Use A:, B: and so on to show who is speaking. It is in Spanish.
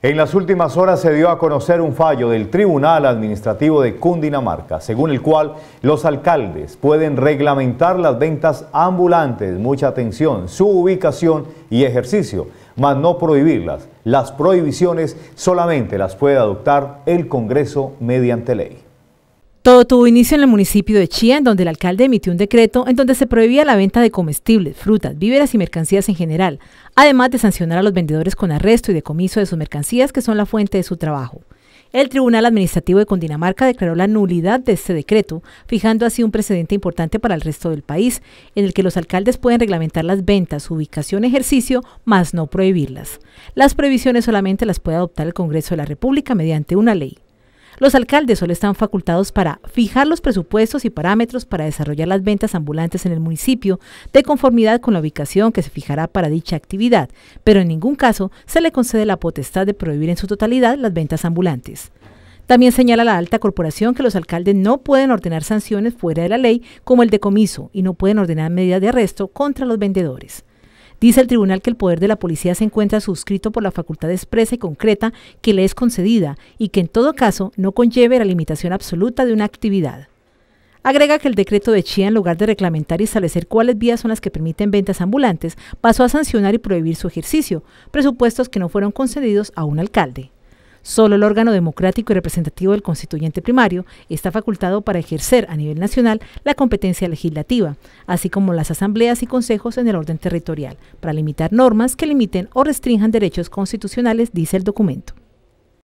A: En las últimas horas se dio a conocer un fallo del Tribunal Administrativo de Cundinamarca, según el cual los alcaldes pueden reglamentar las ventas ambulantes, mucha atención, su ubicación y ejercicio, mas no prohibirlas. Las prohibiciones solamente las puede adoptar el Congreso mediante ley.
B: Todo tuvo inicio en el municipio de Chía, en donde el alcalde emitió un decreto en donde se prohibía la venta de comestibles, frutas, víveres y mercancías en general, además de sancionar a los vendedores con arresto y decomiso de sus mercancías que son la fuente de su trabajo. El Tribunal Administrativo de Condinamarca declaró la nulidad de este decreto, fijando así un precedente importante para el resto del país, en el que los alcaldes pueden reglamentar las ventas, su ubicación, ejercicio, más no prohibirlas. Las prohibiciones solamente las puede adoptar el Congreso de la República mediante una ley. Los alcaldes solo están facultados para fijar los presupuestos y parámetros para desarrollar las ventas ambulantes en el municipio de conformidad con la ubicación que se fijará para dicha actividad, pero en ningún caso se le concede la potestad de prohibir en su totalidad las ventas ambulantes. También señala la alta corporación que los alcaldes no pueden ordenar sanciones fuera de la ley como el decomiso y no pueden ordenar medidas de arresto contra los vendedores. Dice el tribunal que el poder de la policía se encuentra suscrito por la facultad expresa y concreta que le es concedida y que en todo caso no conlleve la limitación absoluta de una actividad. Agrega que el decreto de Chía, en lugar de reglamentar y establecer cuáles vías son las que permiten ventas ambulantes, pasó a sancionar y prohibir su ejercicio, presupuestos que no fueron concedidos a un alcalde. Solo el órgano democrático y representativo del constituyente primario está facultado para ejercer a nivel nacional la competencia legislativa, así como las asambleas y consejos en el orden territorial, para limitar normas que limiten o restrinjan derechos constitucionales, dice el documento.